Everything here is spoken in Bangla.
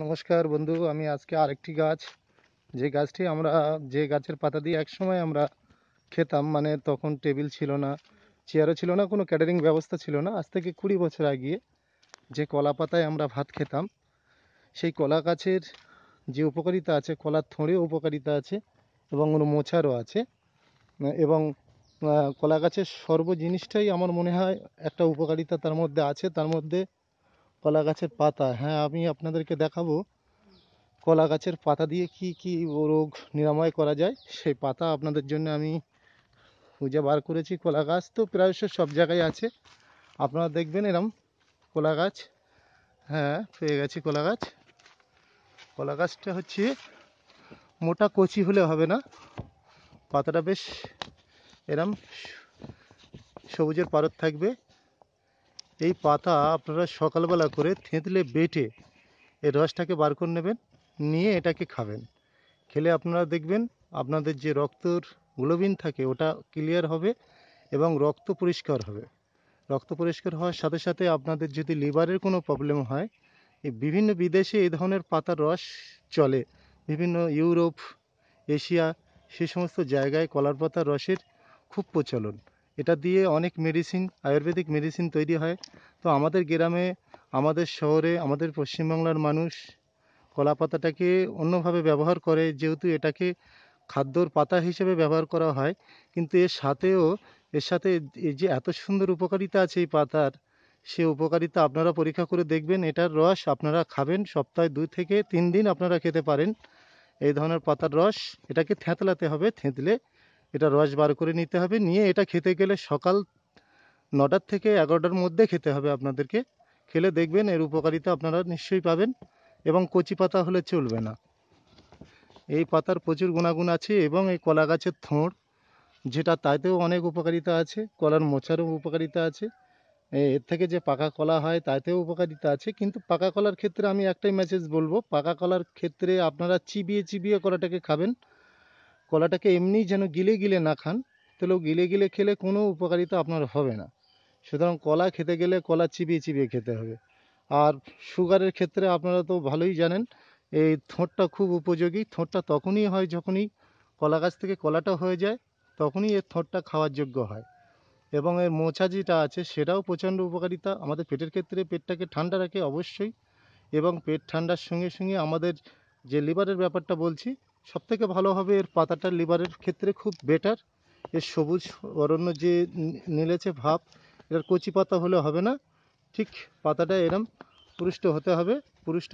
নমস্কার বন্ধু আমি আজকে আরেকটি গাছ যে গাছটি আমরা যে গাছের পাতা দিয়ে একসময় আমরা খেতাম মানে তখন টেবিল ছিল না চেয়ারও ছিল না কোনো ক্যাটারিং ব্যবস্থা ছিল না আজ থেকে কুড়ি বছর আগে যে কলা পাতায় আমরা ভাত খেতাম সেই কলা গাছের যে উপকারিতা আছে কলার থোঁড়েও উপকারিতা আছে এবং ওর মোছারও আছে এবং কলা গাছের সর্ব জিনিসটাই আমার মনে হয় একটা উপকারিতা তার মধ্যে আছে তার মধ্যে কলা গাছের পাতা হ্যাঁ আমি আপনাদেরকে দেখাবো কলা গাছের পাতা দিয়ে কি কি রোগ নিরাময় করা যায় সেই পাতা আপনাদের জন্য আমি খুঁজে বার করেছি কলা গাছ তো প্রায়শ সব জায়গায় আছে আপনারা দেখবেন এরম কলা গাছ হ্যাঁ পেয়ে গেছি কলা গাছ কলা গাছটা হচ্ছে মোটা কচি হলে হবে না পাতাটা বেশ এরম সবুজের পারত থাকবে এই পাতা আপনারা সকালবেলা করে থেঁতলে বেটে এই রসটাকে বার করে নেবেন নিয়ে এটাকে খাবেন খেলে আপনারা দেখবেন আপনাদের যে রক্তর গ্লোবিন থাকে ওটা ক্লিয়ার হবে এবং রক্ত পরিষ্কার হবে রক্ত পরিষ্কার হওয়ার সাথে সাথে আপনাদের যদি লিভারের কোনো প্রবলেম হয় এই বিভিন্ন বিদেশে এই ধরনের পাতার রস চলে বিভিন্ন ইউরোপ এশিয়া সে সমস্ত জায়গায় কলার পাতার রসের খুব প্রচলন এটা দিয়ে অনেক মেডিসিন আয়ুর্বেদিক মেডিসিন তৈরি হয় তো আমাদের গ্রামে আমাদের শহরে আমাদের পশ্চিমবাংলার মানুষ কলা পাতাটাকে অন্যভাবে ব্যবহার করে যেহেতু এটাকে খাদ্যর পাতা হিসেবে ব্যবহার করা হয় কিন্তু এর সাথেও এর সাথে এই যে এত সুন্দর উপকারিতা আছে এই পাতার সে উপকারিতা আপনারা পরীক্ষা করে দেখবেন এটার রস আপনারা খাবেন সপ্তাহে দুই থেকে তিন দিন আপনারা খেতে পারেন এই ধরনের পাতার রস এটাকে থেঁতলাতে হবে থেঁতলে এটা রস বার করে নিতে হবে নিয়ে এটা খেতে গেলে সকাল নটার থেকে এগারোটার মধ্যে খেতে হবে আপনাদেরকে খেলে দেখবেন এর উপকারিতা আপনারা নিশ্চয়ই পাবেন এবং কচি পাতা হলে চলবে না এই পাতার প্রচুর গুণাগুণ আছে এবং এই কলা গাছের থোঁড় যেটা তাতেও অনেক উপকারিতা আছে কলার মোচারও উপকারিতা আছে এর থেকে যে পাকা কলা হয় তাতেও উপকারিতা আছে কিন্তু পাকা কলার ক্ষেত্রে আমি একটাই মেসেজ বলবো পাকা কলার ক্ষেত্রে আপনারা চিবিয়ে চিবিয়ে কলাটাকে খাবেন কলাটাকে এমনি যেন গিলে গিলে না খান তাহলে গিলে গিলে খেলে কোনো উপকারিতা আপনার হবে না সুতরাং কলা খেতে গেলে কলা চিবিয়ে চিবিয়ে খেতে হবে আর সুগারের ক্ষেত্রে আপনারা তো ভালোই জানেন এই থোঁটটা খুব উপযোগী থোঁটটা তখনই হয় যখনই কলা গাছ থেকে কলাটা হয়ে যায় তখনই এর থোঁটটা খাওয়ার যোগ্য হয় এবং এর মোচা যেটা আছে সেটাও প্রচণ্ড উপকারিতা আমাদের পেটের ক্ষেত্রে পেটটাকে ঠান্ডা রাখে অবশ্যই এবং পেট ঠান্ডার সঙ্গে সঙ্গে আমাদের যে লিভারের ব্যাপারটা বলছি থেকে ভালো হবে এর পাতাটা লিভারের ক্ষেত্রে খুব বেটার এর সবুজ অরণ্য যে নিলেছে ভাব এটার কচি পাতা হলে হবে না ঠিক পাতাটা এরম পুরুষ্ট হতে হবে পুরুষ্ট